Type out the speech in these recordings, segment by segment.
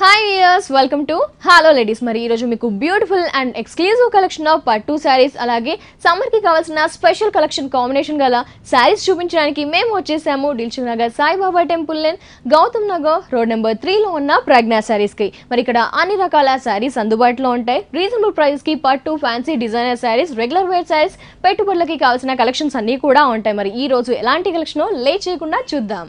hi viewers welcome to hello ladies మరి ఈరోజు మీకు beautiful and exclusive collection of పట్టు శారీస్ అలాగే సమ్మర్కి కావాల్సిన స్పెషల్ కలెక్షన్ కాంబినేషన్ గల శారీస్ చూపించడానికి మేము వచ్చేసాము Dilsukhnagar Saibaba temple lane Gautam Nagar road number త్రీలో ఉన్న ప్రజ్ఞా శారీస్కి మరి ఇక్కడ అన్ని రకాల శారీస్ అందుబాటులో ఉంటాయి రీజనబుల్ ప్రైస్కి పట్టు fancy designer saris regular wear saris పెట్టుబడులకి కావాల్సిన కలెక్షన్స్ అన్నీ కూడా ఉంటాయి మరి ఈ రోజు ఎలాంటి కలెక్షన్ లే చేయకుండా చూద్దాం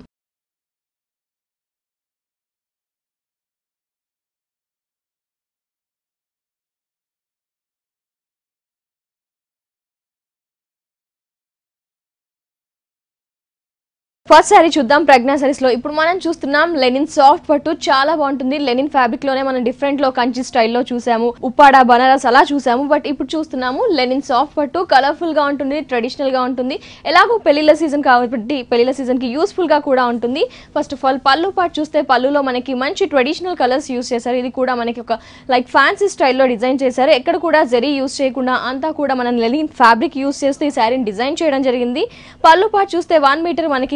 ఫస్ట్ సారీ చూద్దాం ప్రజ్ఞా లో ఇప్పుడు మనం చూస్తున్నాం లెనిన్ సాఫ్ట్ పట్టు చాలా బాగుంటుంది లెనిన్ ఫ్యాబ్రిక్ లోనే మనం డిఫరెంట్ లో కంచి స్టైల్లో చూసాము ఉప్పాడ బనారస్ అలా చూసాము బట్ ఇప్పుడు చూస్తున్నాము లెనిన్ సాఫ్ట్ పట్టు కలర్ఫుల్ గా ఉంటుంది ట్రెడిషనల్ గా ఉంటుంది ఎలాగో పెళ్లిళ్ళ సీజన్ కాబట్టి పెళ్లిళ్ళ సీజన్ కి యూస్ఫుల్ గా కూడా ఉంటుంది ఫస్ట్ ఆఫ్ ఆల్ పళ్ళు పాటు చూస్తే పళ్ళులో మనకి మంచి ట్రెడిషనల్ కలర్స్ యూస్ చేశారు ఇది కూడా మనకి ఒక లైక్ ఫ్యాన్సీ స్టైల్లో డిజైన్ చేశారు ఎక్కడ కూడా జరీ యూస్ చేయకుండా అంతా కూడా మనం లెనిన్ ఫ్యాబ్రిక్ యూస్ చేస్తూ ఈ శారీని డిజైన్ చేయడం జరిగింది పళ్ళు పాటు చూస్తే వన్ మీటర్ మనకి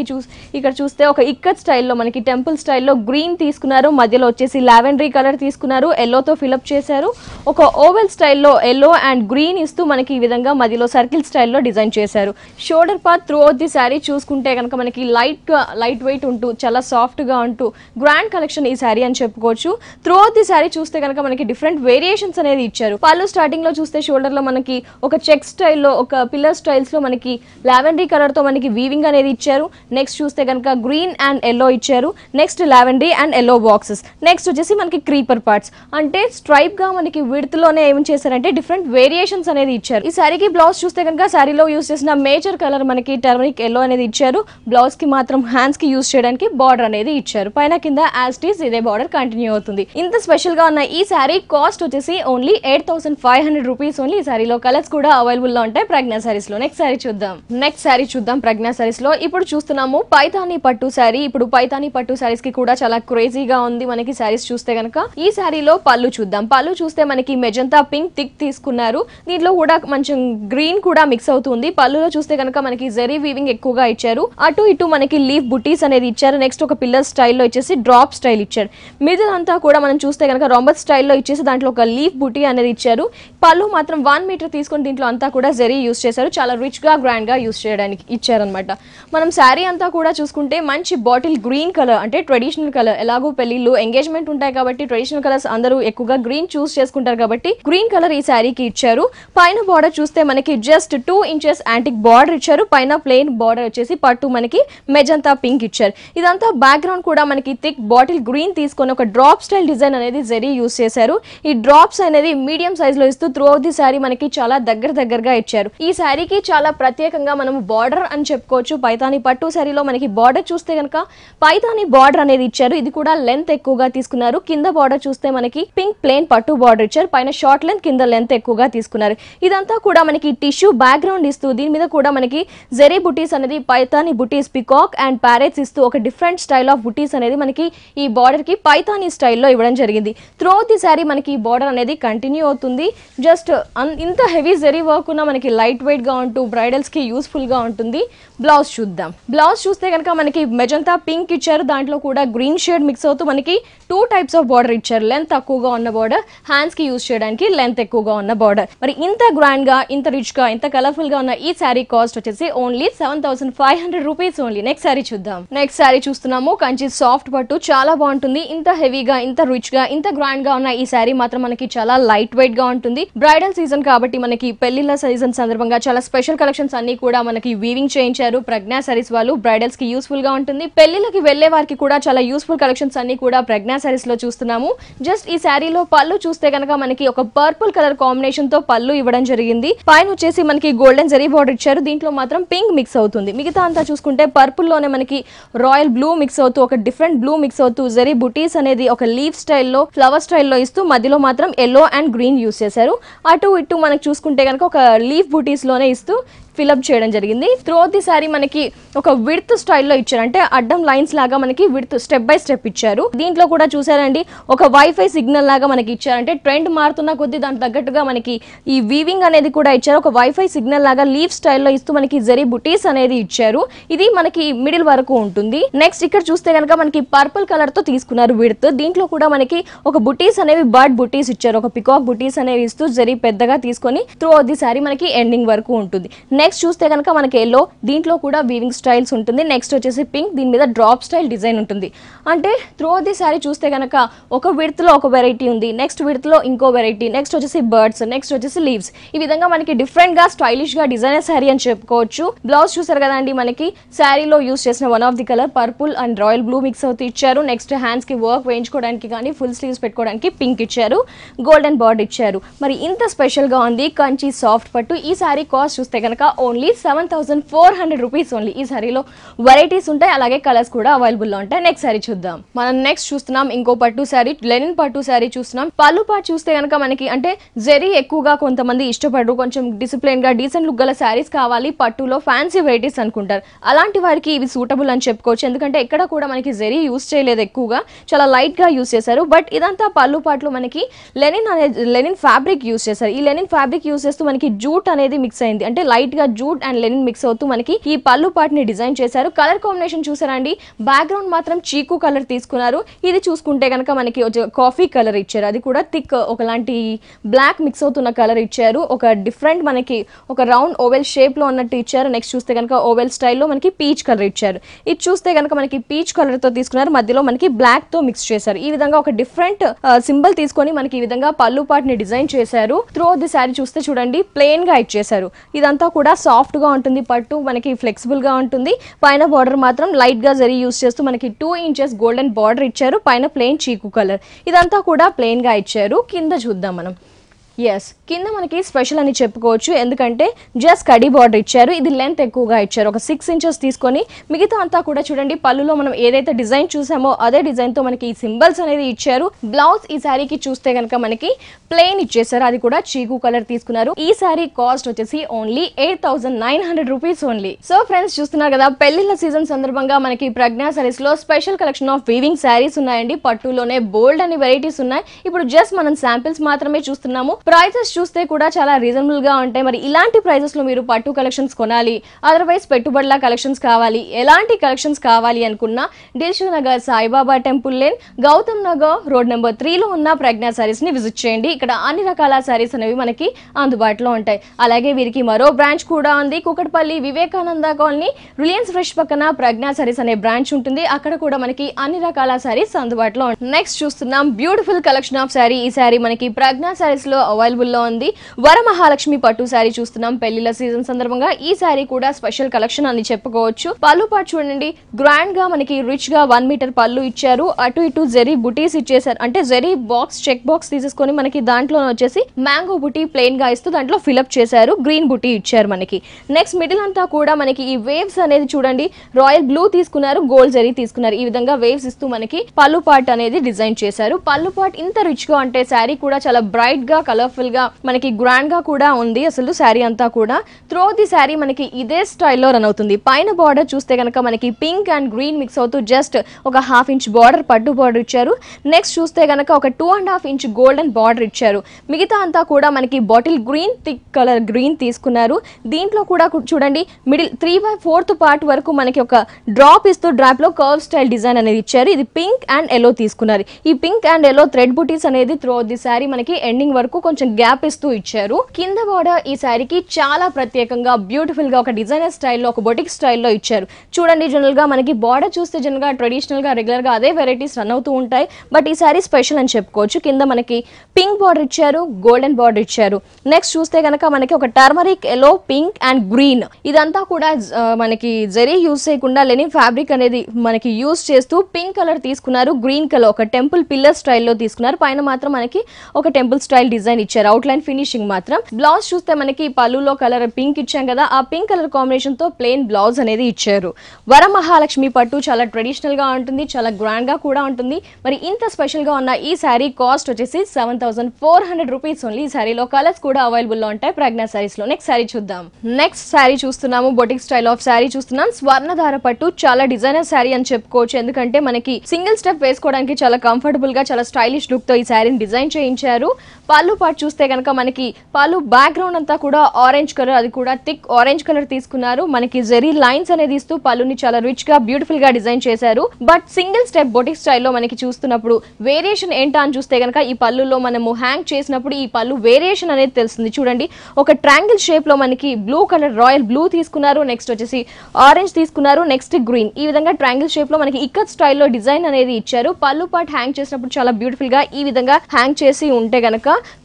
ఇక్కడ చూస్తే ఒక ఇక్కత్ స్టైల్లో మనకి టెంపుల్ స్టైల్లో గ్రీన్ తీసుకున్నారు మధ్యలో వచ్చేసి లావెండరీ కలర్ తీసుకున్నారు ఎల్లోతో ఫిలప్ చేశారు ఒక ఓవెల్ స్టైల్లో ఎల్లో అండ్ గ్రీన్ ఇస్తూ మనకి ఈ విధంగా మధ్యలో సర్కిల్ స్టైల్లో డిజైన్ చేశారు shoulder part throughout the sari చూసుకుంటే కనుక మనకి లైట్ లైట్ వెయిట్ ఉంటూ చాలా సాఫ్ట్గా ఉంటూ గ్రాండ్ కలెక్షన్ ఈ శారీ అని చెప్పుకోవచ్చు త్రూ అవుట్ ది శారీ చూస్తే కనుక మనకి డిఫరెంట్ వేరియేషన్స్ అనేది ఇచ్చారు పళ్ళు స్టార్టింగ్లో చూస్తే షోల్డర్లో మనకి ఒక చెక్ స్టైల్లో ఒక పిల్లర్ స్టైల్స్లో మనకి లావెండరీ కలర్తో మనకి వీవింగ్ అనేది ఇచ్చారు నెక్స్ట్ నెక్స్ట్ చూస్తే కనుక గ్రీన్ అండ్ ఎల్లో ఇచ్చారు next lavender and yellow boxes next వచ్చేసి మనకి క్రీపర్ పార్ట్స్ అంటే స్ట్రైప్గా మనకి లోనే ఏం చేశారంటే డిఫరెంట్ వేరియేషన్స్ అనేది ఇచ్చారు ఈ సారీకి బ్లౌజ్ చూస్తే కనుక సారీలో యూస్ చేసిన మేజర్ కలర్ మనకి టర్మరిక్ ఎల్లో అనేది ఇచ్చారు బ్లౌజ్కి మాత్రం హ్యాండ్స్కి యూస్ చేయడానికి బార్డర్ అనేది ఇచ్చారు పైన కింద యాజ్ టీస్ ఇదే బార్డర్ కంటిన్యూ అవుతుంది ఇంత స్పెషల్గా ఉన్న ఈ సారీ కాస్ట్ వచ్చేసి only eight thousand five hundred rupees only ఈ సారీలో కలర్స్ కూడా అవైలబుల్లో ఉంటాయి ప్రజ్ఞా లో నెక్స్ట్ సారీ చూద్దాం నెక్స్ట్ సారీ చూద్దాం ప్రజ్ఞా లో ఇప్పుడు చూస్తున్నాము పైతాని పట్టు శారీ ఇప్పుడు పైతాని పట్టు శారీస్ కి కూడా చాలా క్రేజీగా ఉంది మనకి శారీస్ చూస్తే గనక ఈ శారీలో పళ్ళు చూద్దాం పళ్ళు చూస్తే మనకి మెజంతా పింక్ థిక్ తీసుకున్నారు దీంట్లో కూడా కొంచెం గ్రీన్ కూడా మిక్స్ అవుతుంది పళ్ళులో చూస్తే కనుక మనకి జెరీ వీవింగ్ ఎక్కువగా ఇచ్చారు అటు ఇటు మనకి లీవ్ బుటీస్ అనేది ఇచ్చారు నెక్స్ట్ ఒక పిల్లర్ స్టైల్లో ఇచ్చేసి డ్రాప్ స్టైల్ ఇచ్చారు అంతా కూడా మనం చూస్తే కనుక రొంబత్ స్టైల్లో ఇచ్చేసి దాంట్లో ఒక లీఫ్ బుటీ అనేది ఇచ్చారు పళ్ళు మాత్రం వన్ మీటర్ తీసుకుని దీంట్లో అంతా కూడా జెరీ యూస్ చేశారు చాలా రిచ్ గా గ్రాండ్ గా యూస్ చేయడానికి ఇచ్చారనమాట మనం శారీ అంతా కూడా చూసుకుంటే మంచి బాటిల్ గ్రీన్ కలర్ అంటే ట్రెడిషనల్ కలర్ ఎలాగో పెళ్లిళ్ళు ఎంగేజ్మెంట్ ఉంటాయి కాబట్టి ట్రెడిషనల్ కలర్స్ అందరూ ఎక్కువగా గ్రీన్ చూస్ చేసుకుంటారు కాబట్టి గ్రీన్ కలర్ ఈ శారీకి ఇచ్చారు పైన బార్డర్ చూస్తే మనకి just two inches antique border ఇచ్చారు పైన ప్లెయిన్ బార్డర్ వచ్చేసి పట్టు మనకి మెజంతా పింక్ ఇచ్చారు ఇదంతా బ్యాక్గ్రౌండ్ కూడా మనకి థిక్ బాటిల్ గ్రీన్ తీసుకొని ఒక డ్రాప్ స్టైల్ డిజైన్ అనేది జరీ యూస్ చేశారు ఈ డ్రాప్స్ అనేది మీడియం సైజ్ లో ఇస్తూ త్రూ అవుట్ ది శారీ మనకి చాలా దగ్గర దగ్గరగా ఇచ్చారు ఈ శారీకి చాలా ప్రత్యేకంగా మనం బార్డర్ అని చెప్పుకోవచ్చు పైతాని పట్టు శారీ శారీలో మనకి బార్డర్ చూస్తే కనుక పైతాని బార్డర్ అనేది ఇచ్చారు ఇది కూడా లెంత్ ఎక్కువగా తీసుకున్నారు కింద బార్డర్ చూస్తే మనకి పింక్ ప్లేన్ పట్టు బార్డర్ ఇచ్చారు పైన షార్ట్ లెంత్ కింద లెంత్ ఎక్కువగా తీసుకున్నారు ఇదంతా కూడా మనకి టిష్యూ బ్యాక్గ్రౌండ్ ఇస్తూ దీని మీద కూడా మనకి జెరీ బుటీస్ అనేది పైతాని బుటీస్ పికాక్ అండ్ ప్యారెట్స్ ఇస్తూ ఒక డిఫరెంట్ స్టైల్ ఆఫ్ బుటీస్ అనేది మనకి ఈ బార్డర్ కి పైతాని స్టైల్లో ఇవ్వడం జరిగింది త్రో ది శారీ మనకి బార్డర్ అనేది కంటిన్యూ అవుతుంది జస్ట్ ఇంత హెవీ జెరీ వర్క్ ఉన్న మనకి లైట్ వెయిట్ గా ఉంటూ బ్రైడల్స్ కి యూస్ఫుల్ గా ఉంటుంది బ్లౌజ్ చూద్దాం బ్లౌజ్ బ్లౌజ్ చూస్తే కనుక మనకి మెజంతా పింక్ ఇచ్చారు దాంట్లో కూడా గ్రీన్ షేడ్ మిక్స్ అవుతూ మనకి టూ టైప్స్ ఆఫ్ బార్డర్ ఇచ్చారు లెంత్ తక్కువగా ఉన్న బార్డర్ హ్యాండ్స్ కి యూస్ చేయడానికి లెంత్ ఎక్కువగా ఉన్న బార్డర్ మరి ఇంత గ్రాండ్ గా ఇంత రిచ్ గా ఇంత గా ఉన్న ఈ శారీ కాస్ట్ వచ్చేసి only seven thousand five hundred rupees only next sari చూద్దాం నెక్స్ట్ శారీ చూస్తున్నాము కంచి సాఫ్ట్ పట్టు చాలా బాగుంటుంది ఇంత హెవీగా ఇంత రిచ్ గా ఇంత గ్రాండ్ గా ఉన్న ఈ శారీ మాత్రం మనకి చాలా లైట్ వెయిట్ గా ఉంటుంది బ్రైడల్ సీజన్ కాబట్టి మనకి పెళ్లిళ్ళ సీజన్ సందర్భంగా చాలా స్పెషల్ కలెక్షన్స్ అన్ని కూడా మనకి వీవింగ్ చేయించారు ప్రజ్ఞా సారీస్ వాళ్ళు బ్రైడల్స్ కి యూస్ఫుల్ గా ఉంటుంది పెళ్లిళ్ళకి వెళ్లే వారికి కూడా చాలా యూస్ఫుల్ కలెక్షన్స్ అన్ని కూడా ప్రజ్ఞా శారీస్ లో చూస్తున్నాము జస్ట్ ఈ శారీలో పళ్ళు చూస్తే కనుక మనకి ఒక పర్పుల్ కలర్ కాంబినేషన్ తో పళ్ళు ఇవ్వడం జరిగింది పైన వచ్చేసి మనకి గోల్డెన్ జరీ బార్డర్ ఇచ్చారు దీంట్లో మాత్రం పింక్ మిక్స్ అవుతుంది మిగతా అంతా చూసుకుంటే పర్పుల్ లోనే మనకి రాయల్ బ్లూ మిక్స్ అవుతూ ఒక డిఫరెంట్ బ్లూ మిక్స్ అవుతూ జరీ బుటీస్ అనేది ఒక లీవ్ స్టైల్లో ఫ్లవర్ స్టైల్లో ఇస్తూ మధ్యలో మాత్రం ఎల్లో అండ్ గ్రీన్ యూస్ చేశారు అటు ఇటు మనకు చూసుకుంటే కనుక ఒక లీఫ్ బుటీస్ లోనే ఇస్తూ ఫిలప్ చేయడం జరిగింది త్రూ ది శారీ మనకి ఒక విడ్త్ స్టైల్లో ఇచ్చారు అంటే అడ్డం లైన్స్ లాగా మనకి విడ్త్ స్టెప్ బై స్టెప్ ఇచ్చారు దీంట్లో కూడా చూసారండి ఒక వైఫై సిగ్నల్ లాగా మనకి ఇచ్చారంటే ట్రెండ్ మారుతున్న కొద్ది దానికి తగ్గట్టుగా మనకి ఈ వీవింగ్ అనేది కూడా ఇచ్చారు ఒక వైఫై సిగ్నల్ లాగా లీవ్ స్టైల్లో ఇస్తూ మనకి జరీ బుటీస్ అనేది ఇచ్చారు ఇది మనకి మిడిల్ వరకు ఉంటుంది నెక్స్ట్ ఇక్కడ చూస్తే కనుక మనకి పర్పుల్ కలర్ తో తీసుకున్నారు విడ్త్ దీంట్లో కూడా మనకి ఒక బుటీస్ అనేవి బర్డ్ బుటీస్ ఇచ్చారు ఒక పికాక్ బుటీస్ అనేవి ఇస్తూ జరీ పెద్దగా తీసుకొని త్రూ అవుట్ ది శారీ మనకి ఎండింగ్ వరకు ఉంటుంది నెక్స్ట్ నెక్స్ట్ చూస్తే కనుక మనకి ఎల్లో దీంట్లో కూడా వీవింగ్ స్టైల్స్ ఉంటుంది నెక్స్ట్ వచ్చేసి పింక్ దీని మీద డ్రాప్ స్టైల్ డిజైన్ ఉంటుంది అంటే త్రూ ది శారీ చూస్తే కనుక ఒక విడతలో ఒక వెరైటీ ఉంది నెక్స్ట్ విడతలో ఇంకో వెరైటీ నెక్స్ట్ వచ్చేసి బర్డ్స్ నెక్స్ట్ వచ్చేసి లీవ్స్ ఈ విధంగా మనకి డిఫరెంట్గా స్టైలిష్గా డిజైనర్ శారీ అని చెప్పుకోవచ్చు బ్లౌజ్ చూసారు కదండి మనకి శారీలో యూస్ చేసిన one of the colour purple and royal blue mix అవుతూ ఇచ్చారు నెక్స్ట్ హ్యాండ్స్కి వర్క్ వేయించుకోవడానికి కానీ ఫుల్ స్లీవ్స్ పెట్టుకోవడానికి పింక్ ఇచ్చారు గోల్డెన్ బార్డ్ ఇచ్చారు మరి ఇంత స్పెషల్గా ఉంది కంచి సాఫ్ట్ పట్టు ఈ శారీ కాస్ట్ చూస్తే కనుక only seven thousand four hundred rupees only ఈ సారీలో వెరైటీస్ ఉంటాయి అలాగే కలర్స్ కూడా అవైలబుల్లో ఉంటాయి నెక్స్ట్ సారీ చూద్దాం మనం నెక్స్ట్ చూస్తున్నాం ఇంకో పట్టు సారీ లెనిన్ పట్టు సారీ చూస్తున్నాం పళ్ళు పాటు చూస్తే కనుక మనకి అంటే జెరీ ఎక్కువగా కొంతమంది ఇష్టపడరు కొంచెం డిసిప్లిన్ గా డీసెంట్ లుక్ గల శారీస్ కావాలి పట్టులో ఫ్యాన్సీ వెరైటీస్ అనుకుంటారు అలాంటి వారికి ఇవి సూటబుల్ అని చెప్పుకోవచ్చు ఎందుకంటే ఎక్కడ కూడా మనకి జెరీ యూస్ చేయలేదు ఎక్కువగా చాలా లైట్ గా యూస్ చేశారు బట్ ఇదంతా పళ్ళు పాటలు మనకి లెనిన్ అనే లెనిన్ ఫ్యాబ్రిక్ యూస్ చేశారు ఈ లెనిన్ ఫ్యాబ్రిక్ యూస్ చేస్తూ మనకి జూట్ అనేది మిక్స్ అయింది అంటే లైట్ గా జూట్ అండ్ లెనిన్ మిక్స్ అవుతూ మనకి ఈ పళ్ళు పాటిని డిజైన్ చేశారు కలర్ కాంబినేషన్ చూసారా అండి బ్యాక్గ్రౌండ్ మాత్రం చీకు కలర్ తీసుకున్నారు ఇది చూసుకుంటే కనుక మనకి కాఫీ కలర్ ఇచ్చారు అది కూడా థిక్ ఒకలాంటి బ్లాక్ మిక్స్ అవుతున్న కలర్ ఇచ్చారు ఒక డిఫరెంట్ మనకి ఒక రౌండ్ ఓవెల్ షేప్ లో ఉన్నట్టు ఇచ్చారు నెక్స్ట్ చూస్తే కనుక ఓవెల్ స్టైల్లో మనకి పీచ్ కలర్ ఇచ్చారు ఇది చూస్తే కనుక మనకి పీచ్ కలర్ తో తీసుకున్నారు మధ్యలో మనకి బ్లాక్ తో మిక్స్ చేశారు ఈ విధంగా ఒక డిఫరెంట్ సింబల్ తీసుకొని మనకి ఈ విధంగా పళ్ళు పాటిని డిజైన్ చేశారు త్రూ ది శారీ చూస్తే చూడండి గా ఇచ్చేసారు ఇదంతా కూడా కూడా సాఫ్ట్గా ఉంటుంది పట్టు మనకి ఫ్లెక్సిబుల్గా ఉంటుంది పైన బార్డర్ మాత్రం లైట్గా జరిగి యూస్ చేస్తూ మనకి టూ ఇంచెస్ గోల్డెన్ బార్డర్ ఇచ్చారు పైన ప్లెయిన్ చీకు కలర్ ఇదంతా కూడా ప్లెయిన్గా ఇచ్చారు కింద చూద్దాం మనం ఎస్ కింద మనకి స్పెషల్ అని చెప్పుకోవచ్చు ఎందుకంటే జస్ట్ కడీ బార్డర్ ఇచ్చారు ఇది లెంత్ ఎక్కువగా ఇచ్చారు ఒక సిక్స్ ఇంచెస్ తీసుకొని మిగతా అంతా కూడా చూడండి పళ్ళులో మనం ఏదైతే డిజైన్ చూసామో అదే డిజైన్ తో మనకి ఈ సింబల్స్ అనేది ఇచ్చారు బ్లౌజ్ ఈ శారీకి చూస్తే కనుక మనకి ప్లెయిన్ ఇచ్చేసారు అది కూడా చీకు కలర్ తీసుకున్నారు ఈ శారీ కాస్ట్ వచ్చేసి only eight thousand nine hundred rupees only so friends చూస్తున్నారు కదా పెళ్లిళ్ళ సీజన్ సందర్భంగా మనకి ప్రజ్ఞా సారీస్ లో special collection of weaving saris ఉన్నాయండి పట్టులోనే బోల్డ్ అనే వెరైటీస్ ఉన్నాయి ఇప్పుడు జస్ట్ మనం శాంపిల్స్ మాత్రమే చూస్తున్నాము ప్రైసెస్ చూస్తే కూడా చాలా రీజనబుల్ గా ఉంటాయి మరి ఇలాంటి ప్రైజెస్ లో మీరు పట్టు కలెక్షన్స్ కొనాలి అదర్వైజ్ పెట్టుబడుల కలెక్షన్స్ కావాలి ఎలాంటి కలెక్షన్స్ కావాలి అనుకున్నా Dilsukhnagar Saibaba temple lane Gautam Nagar road number త్రీలో ఉన్న ప్రజ్ఞా ని విజిట్ చేయండి ఇక్కడ అన్ని రకాల సారీస్ అనేవి మనకి అందుబాటులో ఉంటాయి అలాగే వీరికి మరో బ్రాంచ్ కూడా ఉంది Kukatpally Vivekananda colony Reliance Fresh పక్కన ప్రజ్ఞా సారీస్ అనే బ్రాంచ్ ఉంటుంది అక్కడ కూడా మనకి అన్ని రకాల సారీస్ అందుబాటులో ఉంటాయి నెక్స్ట్ చూస్తున్నాం బ్యూటిఫుల్ కలెక్షన్ ఆఫ్ శారీ ఈ శారీ మనకి ప్రజ్ఞా సారీస్ లో అవైలబుల్లో లో ఉంది వరమహాలక్ష్మి పట్టు శారీ చూస్తున్నాం పెళ్లిల సీజన్ సందర్భంగా ఈ శారీ కూడా స్పెషల్ కలెక్షన్ అని చెప్పుకోవచ్చు పళ్ళు పాటు చూడండి గ్రాండ్ గా మనకి రిచ్ గా వన్ మీటర్ పళ్ళు ఇచ్చారు అటు ఇటు జెరీ బుటీస్ ఇచ్చేసారు అంటే జెరీ బాక్స్ చెక్ బాక్స్ తీసుకొని మనకి దాంట్లో వచ్చేసి మ్యాంగో బుటీ ప్లెయిన్ గా ఇస్తూ దాంట్లో ఫిలప్ చేశారు గ్రీన్ బుటీ ఇచ్చారు మనకి నెక్స్ట్ మిడిల్ అంతా కూడా మనకి ఈ వేవ్స్ అనేది చూడండి రాయల్ బ్లూ తీసుకున్నారు గోల్డ్ జెరీ తీసుకున్నారు ఈ విధంగా వేవ్స్ ఇస్తూ మనకి పళ్ళు పాట్ అనేది డిజైన్ చేశారు పళ్ళు పాట్ ఇంత రిచ్ గా అంటే శారీ కూడా చాలా బ్రైట్ గా కలర్ఫుల్ గా మనకి గ్రాండ్ గా కూడా ఉంది అసలు శారీ అంతా కూడా త్రో ది శారీ మనకి ఇదే స్టైల్లో రన్ అవుతుంది పైన బార్డర్ చూస్తే కనుక మనకి పింక్ అండ్ గ్రీన్ మిక్స్ అవుతూ జస్ట్ ఒక హాఫ్ ఇంచ్ బార్డర్ పట్టు బార్డర్ ఇచ్చారు నెక్స్ట్ చూస్తే కనుక ఒక two and half inch golden border ఇచ్చారు మిగతా అంతా కూడా మనకి bottle green thick colour green తీసుకున్నారు దీంట్లో కూడా చూడండి middle three by fourth part వరకు మనకి ఒక డ్రాప్ ఇస్తూ డ్రాప్ లో కర్వ్ స్టైల్ డిజైన్ అనేది ఇచ్చారు ఇది పింక్ అండ్ ఎల్లో తీసుకున్నారు ఈ పింక్ అండ్ ఎల్లో థ్రెడ్ బుటీస్ అనేది త్రో ది శారీ మనకి ఎండింగ్ వరకు కొంచెం గ్యాప్ టాపిస్తూ ఇచ్చారు కింద బార్డర్ ఈ శారీకి చాలా ప్రత్యేకంగా బ్యూటిఫుల్ గా ఒక డిజైనర్ స్టైల్లో ఒక బొటిక్ స్టైల్లో ఇచ్చారు చూడండి జనరల్ గా మనకి బార్డర్ చూస్తే జనరల్ గా ట్రెడిషనల్ గా రెగ్యులర్ గా అదే వెరైటీస్ రన్ అవుతూ ఉంటాయి బట్ ఈ శారీ స్పెషల్ అని చెప్పుకోవచ్చు కింద మనకి పింక్ బార్డర్ ఇచ్చారు గోల్డెన్ బార్డర్ ఇచ్చారు నెక్స్ట్ చూస్తే కనుక మనకి ఒక turmeric yellow pink and green ఇదంతా కూడా మనకి జరీ యూజ్ చేయకుండా లెనిన్ ఫ్యాబ్రిక్ అనేది మనకి యూజ్ చేస్తూ పింక్ కలర్ తీసుకున్నారు గ్రీన్ కలర్ ఒక టెంపుల్ పిల్లర్ స్టైల్లో తీసుకున్నారు పైన మాత్రం మనకి ఒక టెంపుల్ స్టైల్ డిజైన్ ఇచ్చారు అవుట్ లైన్ ఫినిషింగ్ మాత్రం బ్లౌజ్ చూస్తే మనకి పల్లులో కలర్ పింక్ ఇచ్చాం కదా ఆ పింక్ కలర్ కాంబినేషన్ తో ప్లెయిన్ బ్లౌజ్ అనేది ఇచ్చారు వరమహాలక్ష్మి పట్టు చాలా ట్రెడిషనల్ గా ఉంటుంది చాలా గ్రాండ్ గా కూడా ఉంటుంది మరి ఇంత స్పెషల్ గా ఉన్న ఈ శారీ కాస్ట్ వచ్చేసి seven thousand four hundred rupees only శారీలో కలర్స్ కూడా అవైలబుల్ లో ఉంటాయి ప్రజ్ఞా శారీస్ లో నెక్స్ట్ శారీ చూద్దాం నెక్స్ట్ శారీ చూస్తున్నాము బొటిక్ స్టైల్ ఆఫ్ శారీ చూస్తున్నాం స్వర్ణధార పట్టు చాలా డిజైనర్ శారీ అని చెప్పుకోవచ్చు ఎందుకంటే మనకి సింగిల్ స్టెప్ వేసుకోవడానికి చాలా కంఫర్టబుల్ గా చాలా స్టైలిష్ లుక్ తో ఈ శారీని డిజైన్ చేయించారు పళ్ళు పాటు చూస్తే కనుక మనకి పలు బ్యాక్గ్రౌండ్ అంతా కూడా ఆరెంజ్ కలర్ అది కూడా థిక్ ఆరెంజ్ కలర్ తీసుకున్నారు మనకి జెరీ లైన్స్ అనేది ఇస్తూ పళ్ళుని చాలా రిచ్ గా బ్యూటిఫుల్ గా డిజైన్ చేశారు బట్ సింగిల్ స్టెప్ బొటిక్ స్టైల్లో మనకి చూస్తున్నప్పుడు వేరియేషన్ ఏంటా అని చూస్తే కనుక ఈ పళ్ళులో మనము హ్యాంగ్ చేసినప్పుడు ఈ పళ్ళు వేరియేషన్ అనేది తెలుస్తుంది చూడండి ఒక ట్రాంగిల్ షేప్ లో మనకి బ్లూ కలర్ రాయల్ బ్లూ తీసుకున్నారు నెక్స్ట్ వచ్చేసి ఆరెంజ్ తీసుకున్నారు నెక్స్ట్ గ్రీన్ ఈ విధంగా ట్రాంగిల్ షేప్ లో మనకి ఇక్కత్ స్టైల్లో డిజైన్ అనేది ఇచ్చారు పళ్ళు పాటు హ్యాంగ్ చేసినప్పుడు చాలా బ్యూటిఫుల్ గా ఈ విధంగా హ్యాంగ్ చేసి ఉంటే గనక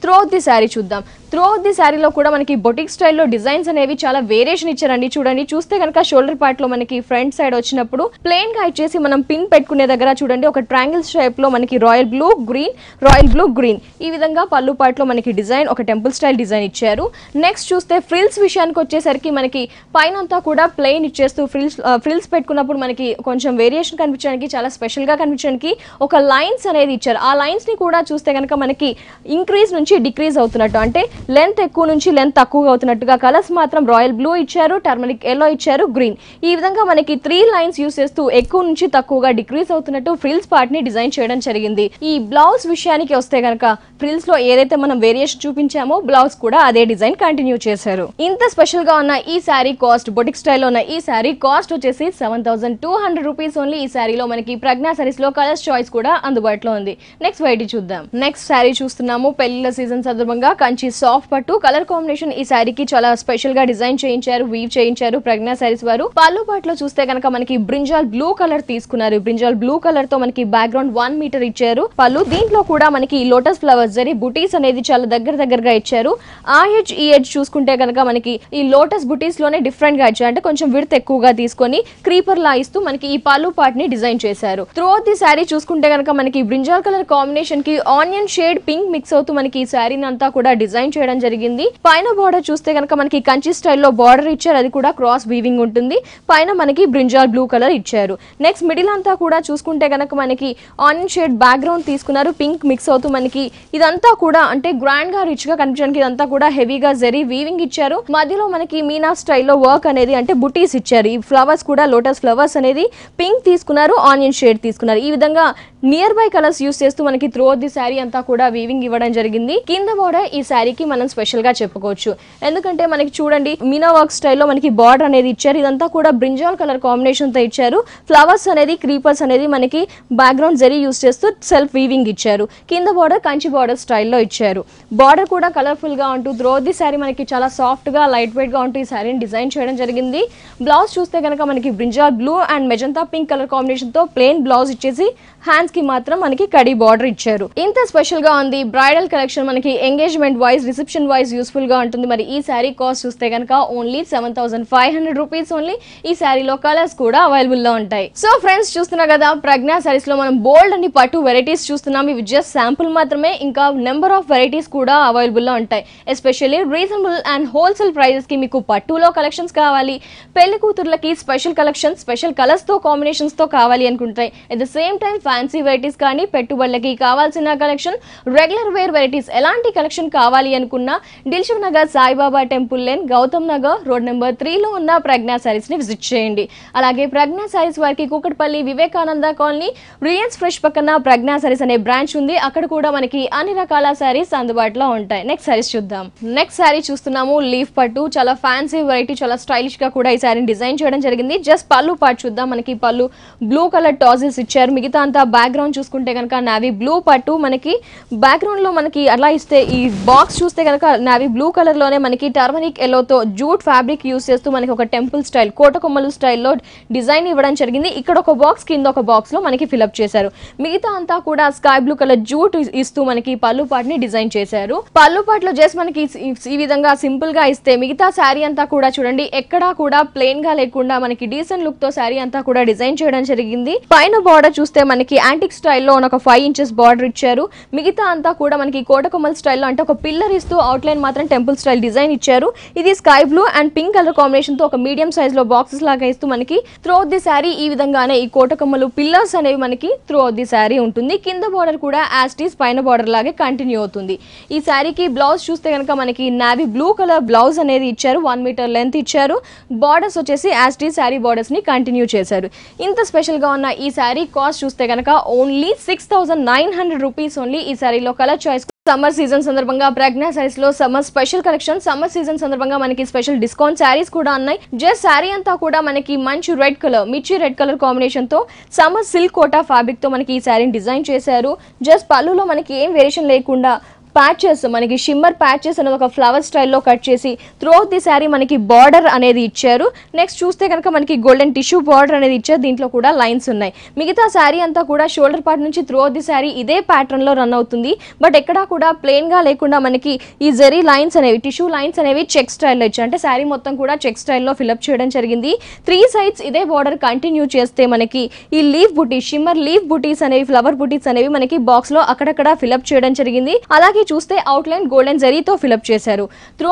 త్రో ది శారీ శారీ చూద్దాం త్రూ అవుట్ ది శారీలో కూడా మనకి బొటిక్ స్టైల్లో డిజైన్స్ అనేవి చాలా వేరియేషన్ ఇచ్చారండి చూడండి చూస్తే కనుక షోల్డర్ పార్ట్ లో మనకి ఫ్రంట్ సైడ్ వచ్చినప్పుడు ప్లెయిన్ గా ఇచ్చేసి మనం పిన్ పెట్టుకునే దగ్గర చూడండి ఒక ట్రాంగిల్ షేప్ లో మనకి royal blue green royal blue green ఈ విధంగా పళ్ళు పార్ట్ లో మనకి డిజైన్ ఒక టెంపుల్ స్టైల్ డిజైన్ ఇచ్చారు నెక్స్ట్ చూస్తే ఫ్రిల్స్ విషయానికి వచ్చేసరికి మనకి పైన అంతా కూడా ప్లెయిన్ ఇచ్చేస్తూ ఫ్రిల్స్ ఫ్రిల్స్ పెట్టుకున్నప్పుడు మనకి కొంచెం వేరియేషన్ కనిపించడానికి చాలా స్పెషల్ గా కనిపించడానికి ఒక లైన్స్ అనేది ఇచ్చారు ఆ లైన్స్ ని కూడా చూస్తే కనుక మనకి ఇంక్రీజ్ నుంచి డిక్రీజ్ అవుతుంది అవుతున్నట్టు అంటే లెంత్ ఎక్కువ నుంచి లెంత్ తక్కువగా అవుతున్నట్టుగా కలర్స్ మాత్రం రాయల్ బ్లూ ఇచ్చారు టర్మరిక్ ఎల్లో ఇచ్చారు గ్రీన్ ఈ విధంగా మనకి త్రీ లైన్స్ యూస్ చేస్తూ ఎక్కువ నుంచి తక్కువగా డిక్రీస్ అవుతున్నట్టు ఫ్రిల్స్ పార్ట్ ని డిజైన్ చేయడం జరిగింది ఈ బ్లౌజ్ విషయానికి వస్తే గనక ఫ్రిల్స్ లో ఏదైతే మనం వేరియేషన్ చూపించామో బ్లౌజ్ కూడా అదే డిజైన్ కంటిన్యూ చేశారు ఇంత స్పెషల్ గా ఉన్న ఈ శారీ కాస్ట్ బొటిక్ స్టైల్ లో ఉన్న ఈ శారీ కాస్ట్ వచ్చేసి seven thousand two hundred rupees only ఈ శారీలో మనకి ప్రజ్ఞా సారీస్ లో కలర్స్ చాయిస్ కూడా అందుబాటులో ఉంది నెక్స్ట్ వైటీ చూద్దాం నెక్స్ట్ శారీ చూస్తున్నాము పెళ్లిళ్ళ సీజన్ సందర్భంగా విధంగా కంచి సాఫ్ట్ పట్టు కలర్ కాంబినేషన్ ఈ శారీకి చాలా స్పెషల్ గా డిజైన్ చేయించారు వీవ్ చేయించారు ప్రజ్ఞా శారీస్ వారు పళ్ళు పాటలో చూస్తే కనుక మనకి బ్రింజాల్ బ్లూ కలర్ తీసుకున్నారు బ్రింజాల్ బ్లూ కలర్ తో మనకి బ్యాక్ గ్రౌండ్ వన్ మీటర్ ఇచ్చారు పళ్ళు దీంట్లో కూడా మనకి లోటస్ ఫ్లవర్స్ జరి బుటీస్ అనేది చాలా దగ్గర దగ్గరగా ఇచ్చారు ఆ హెచ్ ఈ హెచ్ చూసుకుంటే కనుక మనకి ఈ లోటస్ బుటీస్ లోనే డిఫరెంట్ గా ఇచ్చారు అంటే కొంచెం విడత ఎక్కువగా తీసుకొని క్రీపర్ లా ఇస్తూ మనకి ఈ పళ్ళు పాట్ ని డిజైన్ చేశారు త్రూ ది శారీ చూసుకుంటే కనుక మనకి బ్రింజాల్ కలర్ కాంబినేషన్ కి ఆనియన్ షేడ్ పింక్ మిక్స్ అవుతూ మనకి ఈ శారీని అంతా కూడా డిజైన్ చేయడం జరిగింది పైన బార్డర్ చూస్తే కనుక మనకి కంచి స్టైల్లో బార్డర్ ఇచ్చారు అది కూడా క్రాస్ వీవింగ్ ఉంటుంది పైన మనకి బ్రింజాల్ బ్లూ కలర్ ఇచ్చారు నెక్స్ట్ మిడిల్ అంతా కూడా చూసుకుంటే కనుక మనకి ఆనియన్ షేడ్ బ్యాక్గ్రౌండ్ తీసుకున్నారు పింక్ మిక్స్ అవుతూ మనకి ఇదంతా కూడా అంటే గ్రాండ్ గా రిచ్ గా కనిపించడానికి ఇదంతా కూడా హెవీగా జరీ వీవింగ్ ఇచ్చారు మధ్యలో మనకి మీనా స్టైల్లో వర్క్ అనేది అంటే బుటీస్ ఇచ్చారు ఈ ఫ్లవర్స్ కూడా లోటస్ ఫ్లవర్స్ అనేది పింక్ తీసుకున్నారు ఆనియన్ షేడ్ తీసుకున్నారు ఈ విధంగా నియర్ బై కలర్స్ యూస్ చేస్తూ మనకి త్రూ ది శారీ అంతా కూడా వీవింగ్ ఇవ్వడం జరిగింది కింద బోర్డర్ ఈ శారీకి మనం స్పెషల్ గా చెప్పుకోవచ్చు ఎందుకంటే మనకి చూడండి మీనా వర్క్ స్టైల్లో మనకి బార్డర్ అనేది ఇచ్చారు ఇదంతా కూడా బ్రింజాల్ కలర్ కాంబినేషన్ తో ఇచ్చారు ఫ్లవర్స్ అనేది క్రీపర్స్ అనేది మనకి బ్యాక్గ్రౌండ్ జరి యూస్ చేస్తూ సెల్ఫ్ వీవింగ్ ఇచ్చారు కింద బోర్డర్ కంచి బార్డర్ స్టైల్లో ఇచ్చారు బార్డర్ కూడా కలర్ఫుల్ గా ఉంటూ త్రూ ది శారీ మనకి చాలా సాఫ్ట్ గా లైట్ వెయిట్ గా ఉంటూ ఈ శారీని డిజైన్ చేయడం జరిగింది బ్లౌజ్ చూస్తే కనుక మనకి brinjal blue and magenta pink colour combination తో ప్లెయిన్ బ్లౌజ్ ఇచ్చేసి హ్యాండ్స్ కి మాత్రం మనకి కడి బార్డర్ ఇచ్చారు ఇంత స్పెషల్ గా ఉంది బ్రైడల్ కలెక్షన్ మనకి engagement wise reception wise useful గా ఉంటుంది మరి ఈ శారీ కాస్ట్ చూస్తే కనుక only seven thousand five hundred rupees only ఈ శారీలో కలర్స్ కూడా అవైలబుల్ లో ఉంటాయి సో ఫ్రెండ్స్ చూస్తున్నా కదా ప్రజ్ఞా శారీస్ లో మనం బోల్డ్ అండ్ పట్టు వెరైటీస్ చూస్తున్నాం ఇవి జస్ట్ శాంపుల్ మాత్రమే ఇంకా నెంబర్ ఆఫ్ వెరైటీస్ కూడా అవైలబుల్ లో ఉంటాయి especially reasonable and wholesale prices కి మీకు పట్టులో కలెక్షన్స్ కావాలి పెళ్లి కూతుర్లకి స్పెషల్ కలెక్షన్ స్పెషల్ కలర్స్ తో కాంబినేషన్స్ తో కావాలి అనుకుంటాయి at the same time fancy fancy varieties కానీ పెట్టుబడులకి కావాల్సిన కలెక్షన్ రెగ్యులర్ వేర్ వెరైటీస్ ఎలాంటి కలెక్షన్ కావాలి అనుకున్నా Dilsukhnagar Saibaba temple lane Gautam Nagar road number త్రీలో ఉన్న ప్రజ్ఞా ని విజిట్ చేయండి అలాగే ప్రజ్ఞా సారీస్ వారికి Kukatpally Vivekananda colony Reliance Fresh పక్కన ప్రజ్ఞా సారీస్ అనే బ్రాంచ్ ఉంది అక్కడ కూడా మనకి అన్ని రకాల శారీస్ అందుబాటులో ఉంటాయి నెక్స్ట్ సారీస్ చూద్దాం నెక్స్ట్ సారీ చూస్తున్నాము లీఫ్ పట్టు చాలా ఫ్యాన్సీ వెరైటీ చాలా స్టైలిష్ గా కూడా ఈ సారీని డిజైన్ చేయడం జరిగింది జస్ట్ పళ్ళు పాటు చూద్దాం మనకి పళ్ళు బ్లూ కలర్ టాజిల్స్ ఇచ్చారు మిగతా అంతా బ్యాక్ బ్యాక్గ్రౌండ్ చూసుకుంటే కనుక నావీ బ్లూ పట్టు మనకి బ్యాక్గ్రౌండ్లో మనకి అలా ఇస్తే ఈ బాక్స్ చూస్తే కనుక నావీ బ్లూ కలర్లోనే మనకి టర్మనిక్ ఎల్లోతో జూట్ ఫ్యాబ్రిక్ యూస్ చేస్తూ మనకి ఒక టెంపుల్ స్టైల్ కోటకొమ్మలు స్టైల్లో డిజైన్ ఇవ్వడం జరిగింది ఇక్కడ ఒక బాక్స్ కింద ఒక బాక్స్లో మనకి ఫిలప్ చేశారు మిగతా అంతా కూడా స్కై బ్లూ కలర్ జూట్ ఇస్తూ మనకి పళ్ళు పాటని డిజైన్ చేశారు పళ్ళు పాటలో జస్ట్ మనకి ఈ విధంగా సింపుల్గా ఇస్తే మిగతా శారీ అంతా కూడా చూడండి ఎక్కడా కూడా ప్లెయిన్గా లేకుండా మనకి డీసెంట్ లుక్తో శారీ అంతా కూడా డిజైన్ చేయడం జరిగింది పైన బార్డర్ చూస్తే మనకి యాంటిక్ స్టైల్లో ఒక ఫైవ్ ఇంచెస్ బార్డర్ ఇచ్చారు మిగతా అంతా కూడా మనకి కోటకొమ్మల్ స్టైల్లో అంటే ఒక పిల్లర్ ఇస్తూ అవుట్లైన్ మాత్రం టెంపుల్ స్టైల్ డిజైన్ ఇచ్చారు ఇది sky blue and pink colour కాంబినేషన్తో ఒక మీడియం సైజ్లో బాక్సెస్ లాగా ఇస్తూ మనకి త్రూ అవుట్ ది శారీ ఈ విధంగానే ఈ కోటకొమ్మలు పిల్లర్స్ అనేవి మనకి త్రూ అవుట్ ది శారీ ఉంటుంది కింద బార్డర్ కూడా యాస్టీస్ పైన బార్డర్ లాగే కంటిన్యూ అవుతుంది ఈ శారీకి బ్లౌజ్ చూస్తే కనుక మనకి నావీ బ్లూ కలర్ బ్లౌజ్ అనేది ఇచ్చారు వన్ మీటర్ లెంత్ ఇచ్చారు బార్డర్స్ వచ్చేసి యాస్టీ శారీ బార్డర్స్ని కంటిన్యూ చేశారు ఇంత స్పెషల్గా ఉన్న ఈ శారీ కాస్ట్ చూస్తే కనుక only six thousand nine hundred rupees only ఈ సారీలో కలర్ చాయిస్ సమ్మర్ సీజన్ సందర్భంగా ప్రజ్ఞా సారీస్ లో summer special collection summer season సందర్భంగా మనకి స్పెషల్ డిస్కౌంట్ శారీస్ కూడా ఉన్నాయి జస్ట్ శారీ అంతా కూడా మనకి మంచి రెడ్ కలర్ మిర్చి రెడ్ కలర్ కాంబినేషన్ తో సమ్మర్ సిల్క్ కోటా ఫాబ్రిక్ తో మనకి ఈ శారీని డిజైన్ చేశారు జస్ట్ పళ్ళులో మనకి ఏం వేరియేషన్ లేకుండా ప్యాచెస్ మనకి షిమ్మర్ ప్యాచెస్ అనేది ఒక ఫ్లవర్ స్టైల్లో కట్ చేసి త్రోట్ ది శారీ మనకి బార్డర్ అనేది ఇచ్చారు నెక్స్ట్ చూస్తే కనుక మనకి గోల్డెన్ టిష్యూ బార్డర్ అనేది ఇచ్చారు దీంట్లో కూడా లైన్స్ ఉన్నాయి మిగతా శారీ అంతా కూడా షోల్డర్ పార్ట్ నుంచి త్రూ ది శారీ ఇదే ప్యాటర్న్లో రన్ అవుతుంది బట్ ఎక్కడా కూడా ప్లెయిన్గా లేకుండా మనకి ఈ జరీ లైన్స్ అనేవి టిష్యూ లైన్స్ అనేవి చెక్ స్టైల్లో ఇచ్చారు అంటే శారీ మొత్తం కూడా చెక్ స్టైల్లో ఫిలప్ చేయడం జరిగింది త్రీ సైడ్స్ ఇదే బార్డర్ కంటిన్యూ చేస్తే మనకి ఈ లీవ్ బుటీస్ షిమ్మర్ లీవ్ బుటీస్ అనేవి ఫ్లవర్ బుటీస్ అనేవి మనకి బాక్స్లో అక్కడక్కడ ఫిలప్ చేయడం జరిగింది అలాగే చూస్తే అవుట్లైన్ గోల్డెన్ జరీతో ఫిలప్ చేశారు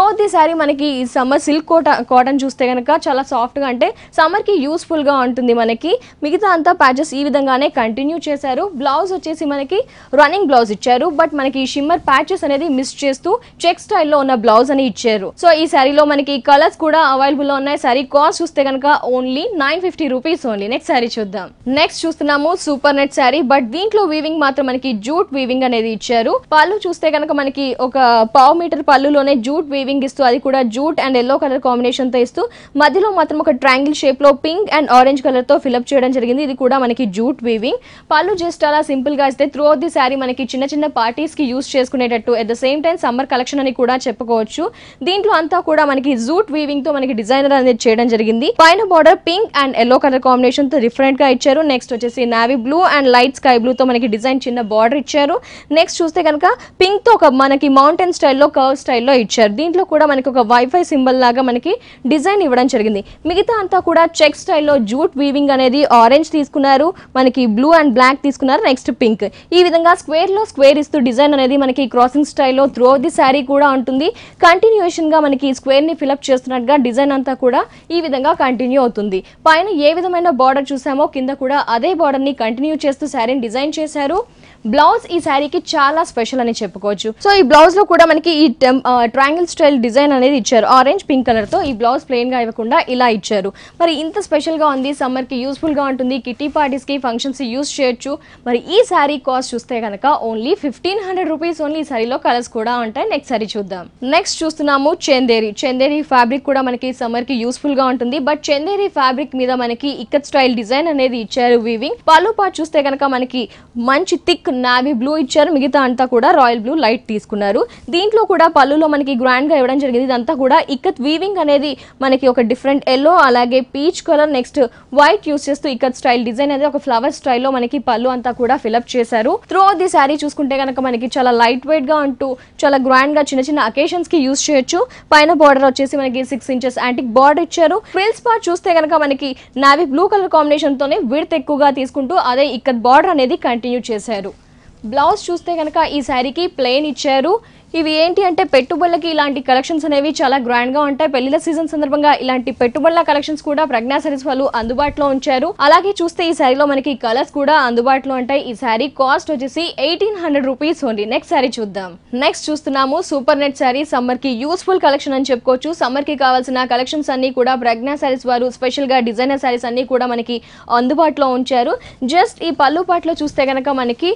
అవుట్ ది శారీ మనకి ఈ సమ్మర్ సిల్క్ కాటన్ చూస్తే కనుక చాలా సాఫ్ట్గా అంటే సమ్మర్కి యూస్ఫుల్గా ఉంటుంది మనకి మిగతా అంతా ప్యాచెస్ ఈ విధంగానే కంటిన్యూ చేశారు బ్లౌజ్ వచ్చేసి మనకి రన్నింగ్ బ్లౌజ్ ఇచ్చారు బట్ మనకి షిమ్మర్ ప్యాచెస్ అనేది మిస్ చేస్తూ చెక్ స్టైల్లో ఉన్న బ్లౌజ్ అని ఇచ్చారు సో ఈ శారీలో మనకి కలర్స్ కూడా అవైలబుల్లో ఉన్నాయి శారీ కాస్ట్ చూస్తే కనుక only nine fifty rupees only next sari చూద్దాం నెక్స్ట్ చూస్తున్నాము సూపర్ నెట్ శారీ బట్ దీంట్లో వీవింగ్ మాత్రం మనకి జూట్ వీవింగ్ అనేది ఇచ్చారు పళ్ళు చూస్తే కనుక కనుక మనకి ఒక పావు మీటర్ పళ్ళులోనే జూట్ వీవింగ్ ఇస్తూ అది కూడా జూట్ అండ్ ఎల్లో కలర్ కాంబినేషన్తో ఇస్తూ మధ్యలో మాత్రం ఒక షేప్ షేప్లో పింక్ అండ్ ఆరెంజ్ కలర్తో ఫిలప్ చేయడం జరిగింది ఇది కూడా మనకి జూట్ వీవింగ్ పళ్ళు జస్ట్ అలా సింపుల్గా ఇస్తే త్రూ అవుట్ ది శారీ మనకి చిన్న చిన్న పార్టీస్కి యూస్ చేసుకునేటట్టు at the same time summer collection అని కూడా చెప్పుకోవచ్చు దీంట్లో అంతా కూడా మనకి జూట్ వీవింగ్ తో మనకి డిజైనర్ అనేది చేయడం జరిగింది పైన border pink and yellow colour combination తో డిఫరెంట్ గా ఇచ్చారు నెక్స్ట్ వచ్చేసి navy blue and light sky blue తో మనకి డిజైన్ చిన్న బార్డర్ ఇచ్చారు నెక్స్ట్ చూస్తే కనుక పింక్ తో ఒక మనకి మౌంటైన్ స్టైల్లో కర్వ్ స్టైల్లో ఇచ్చారు దీంట్లో కూడా మనకి ఒక వైఫై సింబల్ లాగా మనకి డిజైన్ ఇవ్వడం జరిగింది మిగతా అంతా కూడా చెక్ స్టైల్లో జూట్ వీవింగ్ అనేది ఆరెంజ్ తీసుకున్నారు మనకి బ్లూ అండ్ బ్లాక్ తీసుకున్నారు నెక్స్ట్ పింక్ ఈ విధంగా స్క్వేర్లో స్క్వేర్ ఇస్తూ డిజైన్ అనేది మనకి క్రాసింగ్ స్టైల్లో త్రో ది శారీ కూడా ఉంటుంది కంటిన్యూషన్గా మనకి స్క్వేర్ని ఫిలప్ చేస్తున్నట్టుగా డిజైన్ అంతా కూడా ఈ విధంగా కంటిన్యూ అవుతుంది పైన ఏ విధమైన బార్డర్ చూసామో కింద కూడా అదే బార్డర్ని కంటిన్యూ చేస్తూ శారీని డిజైన్ చేశారు బ్లౌజ్ ఈ శారీకి చాలా స్పెషల్ అని చెప్పుకోవచ్చు సో ఈ బ్లౌజ్ లో కూడా మనకి ఈ ట్రాంగిల్ స్టైల్ డిజైన్ అనేది ఇచ్చారు ఆరెంజ్ పింక్ కలర్ తో ఈ బ్లౌజ్ ప్లెయిన్ గా ఇవ్వకుండా ఇలా ఇచ్చారు మరి ఇంత స్పెషల్ గా ఉంది సమ్మర్ కి యూస్ఫుల్ గా ఉంటుంది కిటీ పార్టీస్ కి ఫంక్షన్స్ యూస్ చేయొచ్చు మరి ఈ శారీ కాస్ట్ చూస్తే కనుక only fifteen hundred rupees only ఈ శారీలో కలర్స్ కూడా ఉంటాయి నెక్స్ట్ సారీ చూద్దాం నెక్స్ట్ చూస్తున్నాము చందేరి చందేరి ఫ్యాబ్రిక్ కూడా మనకి సమ్మర్ కి యూస్ఫుల్ గా ఉంటుంది బట్ చందేరి ఫ్యాబ్రిక్ మీద మనకి ఇక్కడ స్టైల్ డిజైన్ అనేది ఇచ్చారు వీవింగ్ పళ్ళు పాటు చూస్తే కనుక మనకి మంచి థిక్ నావీ బ్లూ ఇచ్చారు మిగతా అంతా కూడా రాయల్ బ్లూ లైట్ తీసుకున్నారు దీంట్లో కూడా పళ్ళులో మనకి గ్రాండ్గా ఇవ్వడం జరిగింది ఇదంతా కూడా ఇక్కత్ వీవింగ్ అనేది మనకి ఒక డిఫరెంట్ ఎల్లో అలాగే peach colour next white use చేస్తూ ఇక్కత్ స్టైల్ డిజైన్ అనేది ఒక ఫ్లవర్ స్టైల్లో మనకి పళ్ళు అంతా కూడా ఫిలప్ చేశారు త్రూ ది శారీ చూసుకుంటే కనుక మనకి చాలా లైట్ వెయిట్గా ఉంటూ చాలా గ్రాండ్గా చిన్న చిన్న అకేషన్స్కి యూస్ చేయొచ్చు పైన బార్డర్ వచ్చేసి మనకి సిక్స్ ఇంచెస్ యాంటిక్ బార్డర్ ఇచ్చారు ఫ్రిల్స్ పార్ట్ చూస్తే కనుక మనకి నావీ బ్లూ కలర్ కాంబినేషన్తోనే విడత్ ఎక్కువగా తీసుకుంటూ అదే ఇక్కత్ బార్డర్ అనేది కంటిన్యూ చేశారు బ్లౌజ్ చూస్తే కనుక ఈ శారీకి ప్లెయిన్ ఇచ్చారు ఇవి ఏంటి అంటే పెట్టుబడులకి ఇలాంటి కలెక్షన్స్ అనేవి చాలా గ్రాండ్ గా ఉంటాయి పెళ్లిల సీజన్ సందర్భంగా ఇలాంటి పెట్టుబడుల కలెక్షన్స్ కూడా ప్రజ్ఞా సారీస్ వాళ్ళు అందుబాటులో ఉంచారు అలాగే చూస్తే ఈ శారీలో మనకి కలర్స్ కూడా అందుబాటులో ఉంటాయి ఈ శారీ కాస్ట్ వచ్చేసి eighteen hundred rupees only next sari చూద్దాం నెక్స్ట్ చూస్తున్నాము సూపర్ నెట్ శారీ సమ్మర్ కి యూస్ఫుల్ కలెక్షన్ అని చెప్పుకోవచ్చు సమ్మర్ కి కావాల్సిన కలెక్షన్స్ అన్ని కూడా ప్రజ్ఞా శారీస్ వారు స్పెషల్ గా డిజైనర్ శారీస్ అన్ని కూడా మనకి అందుబాటులో ఉంచారు జస్ట్ ఈ పళ్ళు పాటలో చూస్తే కనుక మనకి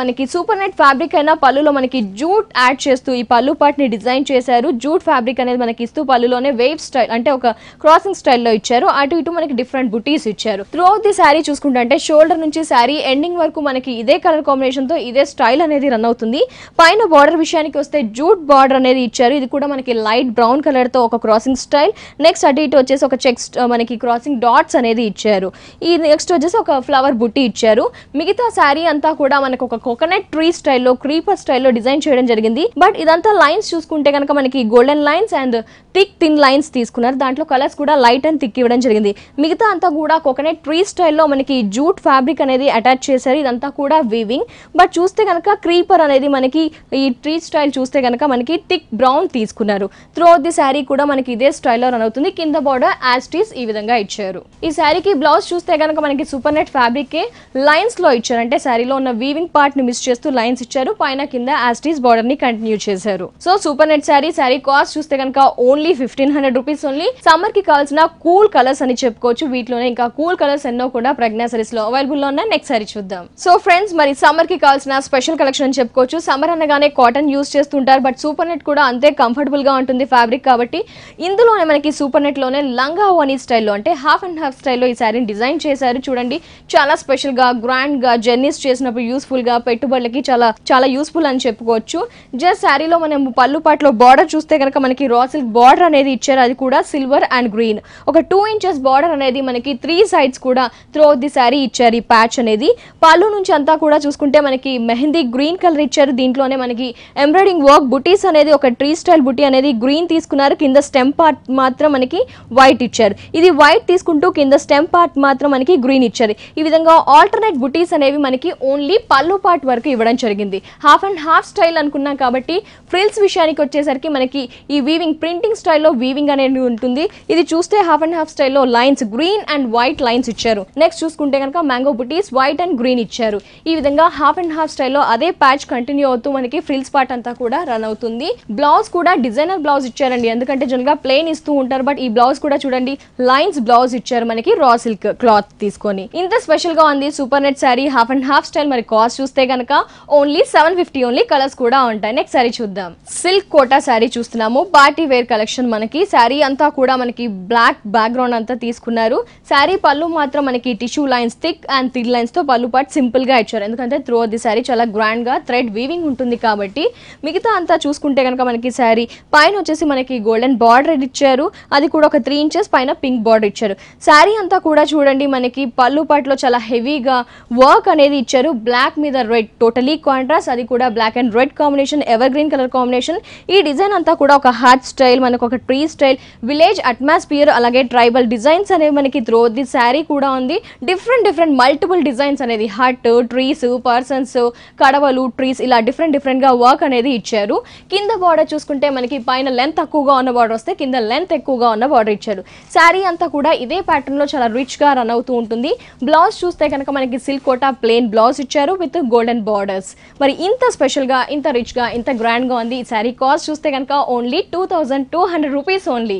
మనకి సూపర్ నెట్ ఫ్యాబ్రిక్ అయినా పళ్ళులో మనకి జూట్ యాడ్ కట్ చేస్తూ ఈ పళ్ళు పాటిని డిజైన్ చేశారు జూట్ ఫ్యాబ్రిక్ అనేది మనకి ఇస్తూ పళ్ళులోనే వేవ్ స్టైల్ అంటే ఒక క్రాసింగ్ స్టైల్లో ఇచ్చారు అటు ఇటు మనకి డిఫరెంట్ బుటీస్ ఇచ్చారు త్రూ అవుట్ ది శారీ చూసుకుంటే షోల్డర్ నుంచి శారీ ఎండింగ్ వరకు మనకి ఇదే కలర్ కాంబినేషన్ తో ఇదే స్టైల్ అనేది రన్ అవుతుంది పైన బార్డర్ విషయానికి వస్తే జూట్ బార్డర్ అనేది ఇచ్చారు ఇది కూడా మనకి లైట్ బ్రౌన్ కలర్ తో ఒక క్రాసింగ్ స్టైల్ నెక్స్ట్ అటు ఇటు వచ్చేసి ఒక చెక్స్ మనకి క్రాసింగ్ డాట్స్ అనేది ఇచ్చారు ఈ నెక్స్ట్ వచ్చేసి ఒక ఫ్లవర్ బుట్టి ఇచ్చారు మిగతా శారీ అంతా కూడా మనకు ఒక కోకోనట్ ట్రీ స్టైల్లో క్రీపర్ స్టైల్లో డిజైన్ చేయడం జరిగింది బట్ ఇదంతా లైన్స్ చూసుకుంటే కనుక మనకి golden lines and thick thin lines తీసుకున్నారు దాంట్లో కలర్స్ కూడా లైట్ అండ్ థిక్ ఇవ్వడం జరిగింది మిగతా అంతా కూడా కోకోనట్ ట్రీ స్టైల్లో మనకి జూట్ ఫ్యాబ్రిక్ అనేది అటాచ్ చేశారు ఇదంతా కూడా వీవింగ్ బట్ చూస్తే కనుక క్రీపర్ అనేది మనకి ఈ ట్రీ స్టైల్ చూస్తే కనుక మనకి టిక్ బ్రౌన్ తీసుకున్నారు త్రూ ది శారీ కూడా మనకి ఇదే స్టైల్లో రన్ అవుతుంది కింద బోర్డర్ యాస్టీస్ ఈ విధంగా ఇచ్చారు ఈ శారీకి బ్లౌజ్ చూస్తే కనుక మనకి సూపర్ నెట్ ఫ్యాబ్రిక్కే లైన్స్లో ఇచ్చారు అంటే శారీలో ఉన్న వీవింగ్ పార్ట్ని మిస్ చేస్తూ లైన్స్ ఇచ్చారు పైన కింద యాస్టీస్ బోర్డర్ని కంటిన్యూ చేశారు so super net sari sari cost చూస్తే కనుక only fifteen hundred rupees only summer కి కావాల్సిన కూల్ కలర్స్ అని చెప్పుకోవచ్చు వీటిలోనే ఇంకా కూల్ కలర్స్ ఎన్నో కూడా ప్రజ్ఞా సరీస్ లో అవైలబుల్ లో ఉన్నాయి నెక్స్ట్ సారీ చూద్దాం సో ఫ్రెండ్స్ మరి సమ్మర్ కి కావాల్సిన స్పెషల్ కలెక్షన్ అని చెప్పుకోవచ్చు సమ్మర్ అనగానే కాటన్ యూస్ చేస్తుంటారు బట్ సూపర్ నెట్ కూడా అంతే కంఫర్టబుల్ గా ఉంటుంది ఫ్యాబ్రిక్ కాబట్టి ఇందులోనే మనకి సూపర్ నెట్ లోనే లంగా ఓనీ స్టైల్లో అంటే హాఫ్ అండ్ హాఫ్ స్టైల్లో ఈ శారీని డిజైన్ చేశారు చూడండి చాలా స్పెషల్ గా గ్రాండ్ గా జర్నీస్ చేసినప్పుడు యూస్ఫుల్ గా పెట్టుబడులకి చాలా చాలా యూస్ఫుల్ అని చెప్పుకోవచ్చు జస్ట్ శారీలో మనం పళ్ళు పాటలో బార్డర్ చూస్తే కనుక మనకి రా సిల్క్ బార్డర్ అనేది ఇచ్చారు అది కూడా సిల్వర్ అండ్ గ్రీన్ ఒక టూ ఇంచెస్ బార్డర్ అనేది మనకి త్రీ సైడ్స్ కూడా త్రో ది శారీ ఇచ్చారు ఈ ప్యాచ్ అనేది పళ్ళు నుంచి అంతా కూడా చూసుకుంటే మనకి మెహందీ గ్రీన్ కలర్ ఇచ్చారు దీంట్లోనే మనకి ఎంబ్రాయిడింగ్ వర్క్ బుటీస్ అనేది ఒక ట్రీ స్టైల్ బుటీ అనేది గ్రీన్ తీసుకున్నారు కింద స్టెమ్ పార్ట్ మాత్రం మనకి వైట్ ఇచ్చారు ఇది వైట్ తీసుకుంటూ కింద స్టెమ్ పార్ట్ మాత్రం మనకి గ్రీన్ ఇచ్చారు ఈ విధంగా ఆల్టర్నేట్ బుటీస్ అనేవి మనకి ఓన్లీ పళ్ళు పార్ట్ వరకు ఇవ్వడం జరిగింది హాఫ్ అండ్ హాఫ్ స్టైల్ అనుకున్నాం కాబట్టి ఫ్రిల్స్ విషయానికి వచ్చేసరికి మనకి ఈ వీవింగ్ ప్రింటింగ్ స్టైల్లో వీవింగ్ అనేది ఉంటుంది ఇది చూస్తే హాఫ్ అండ్ హాఫ్ స్టైల్లో lines green and white lines ఇచ్చారు నెక్స్ట్ చూసుకుంటే కనుక మ్యాంగో బుటీస్ వైట్ అండ్ గ్రీన్ ఇచ్చారు ఈ విధంగా హాఫ్ అండ్ హాఫ్ స్టైల్లో అదే ప్యాచ్ కంటిన్యూ అవుతూ మనకి ఫ్రిల్స్ పార్ట్ అంతా కూడా రన్ అవుతుంది బ్లౌజ్ కూడా డిజైనర్ బ్లౌజ్ ఇచ్చారండి ఎందుకంటే జనరల్గా ప్లేన్ ఇస్తూ ఉంటారు బట్ ఈ బ్లౌజ్ కూడా చూడండి లైన్స్ బ్లౌజ్ ఇచ్చారు మనకి రా సిల్క్ క్లాత్ తీసుకొని ఇంత స్పెషల్ గా ఉంది super net sari half and half style మరి కాస్ట్ చూస్తే కనుక only seven fifty only colours కూడా ఉంటాయి నెక్స్ట్ సారీ చూద్దాం సిల్క్ కోటా సారీ చూస్తున్నాము పార్టీ వేర్ కలెక్షన్ మనకి సారీ అంతా కూడా మనకి బ్లాక్ బ్యాక్గ్రౌండ్ అంతా తీసుకున్నారు సారీ పళ్ళు మాత్రం మనకి tissue lines thick and lines తో పళ్ళు పాటు సింపుల్ గా ఇచ్చారు ఎందుకంటే త్రూ ది సారీ చాలా గ్రాండ్ గా థ్రెడ్ వీవింగ్ ఉంటుంది కాబట్టి మిగతా అంతా చూసుకుంటే కనుక మనకి సారీ పైన వచ్చేసి మనకి గోల్డెన్ బార్డర్ ఇచ్చారు అది కూడా ఒక త్రీ ఇంచెస్ పైన పింక్ బార్డర్ ఇచ్చారు సారీ అంతా కూడా చూడండి మనకి పళ్ళు పాటలో చాలా హెవీగా వర్క్ అనేది ఇచ్చారు బ్లాక్ మీద రెడ్ టోటలీ కాంట్రాస్ట్ అది కూడా black and red combination evergreen colour combination ఈ డిజైన్ అంతా కూడా ఒక హార్ట్ స్టైల్ మనకు ఒక ట్రీ స్టైల్ విలేజ్ అట్మాస్ఫియర్ అలాగే ట్రైబల్ డిజైన్స్ అనేవి మనకి త్రో ది శారీ కూడా ఉంది డిఫరెంట్ డిఫరెంట్ మల్టిపుల్ డిజైన్స్ అనేది హట్ ట్రీస్ పర్సన్స్ కడవలు ట్రీస్ ఇలా డిఫరెంట్ డిఫరెంట్గా వర్క్ అనేది ఇచ్చారు కింద బార్డర్ చూసుకుంటే మనకి పైన లెంత్ తక్కువగా ఉన్న బార్డర్ వస్తే కింద లెంత్ ఎక్కువగా ఉన్న బార్డర్ ఇచ్చారు శారీ అంతా కూడా ఇదే ప్యాటర్న్లో చాలా రిచ్గా రన్ అవుతూ ఉంటుంది బ్లౌజ్ చూస్తే కనుక మనకి సిల్క్ కోటా ప్లేన్ బ్లౌజ్ ఇచ్చారు విత్ గోల్డెన్ బార్డర్స్ మరి ఇంత స్పెషల్గా ఇంత రిచ్గా ఎంత గ్రాండ్గా ఉంది ఈ శారీ కాస్ట్ చూస్తే కనుక only two thousand two hundred rupees only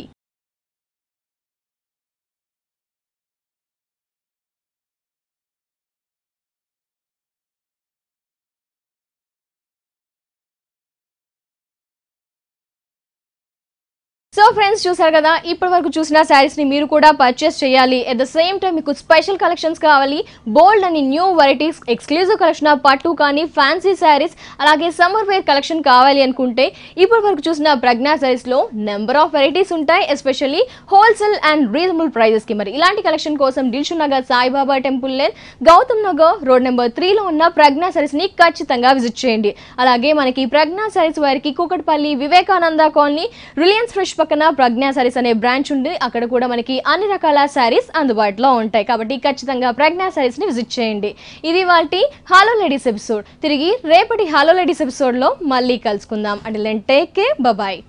so friends చూసారు కదా ఇప్పటి వరకు చూసిన శారీస్ని మీరు కూడా పర్చేస్ చేయాలి అట్ ద సేమ్ టైం మీకు స్పెషల్ కలెక్షన్స్ కావాలి బోల్డ్ అని న్యూ వెరైటీస్ ఎక్స్క్లూజివ్ కలెక్షన్ పట్టు కానీ ఫ్యాన్సీ శారీస్ అలాగే సమ్మర్ వేర్ కలెక్షన్ కావాలి అనుకుంటే ఇప్పటి వరకు చూసిన ప్రజ్ఞా లో నెంబర్ ఆఫ్ వెరైటీస్ ఉంటాయి ఎస్పెషల్లీ హోల్సేల్ అండ్ రీజనబుల్ ప్రైజెస్కి మరి ఇలాంటి కలెక్షన్ కోసం Dilsukhnagar Saibaba temple lane Gautam Nagar road number త్రీలో ఉన్న ప్రజ్ఞా ని ఖచ్చితంగా విజిట్ చేయండి అలాగే మనకి ప్రజ్ఞా శారీస్ వారికి Kukatpally Vivekananda colony Reliance fresh పక్క పక్కన ప్రజ్ఞా శారీస్ అనే బ్రాంచ్ ఉంది అక్కడ కూడా మనకి అన్ని రకాల శారీస్ అందుబాటులో ఉంటాయి కాబట్టి ఖచ్చితంగా ప్రజ్ఞా ని విజిట్ చేయండి ఇది వాటి హాలో లేడీస్ ఎపిసోడ్ తిరిగి రేపటి హాలో లేడీస్ లో మళ్ళీ కలుసుకుందాం అంటే లెన్ టేక్ కే బబాయ్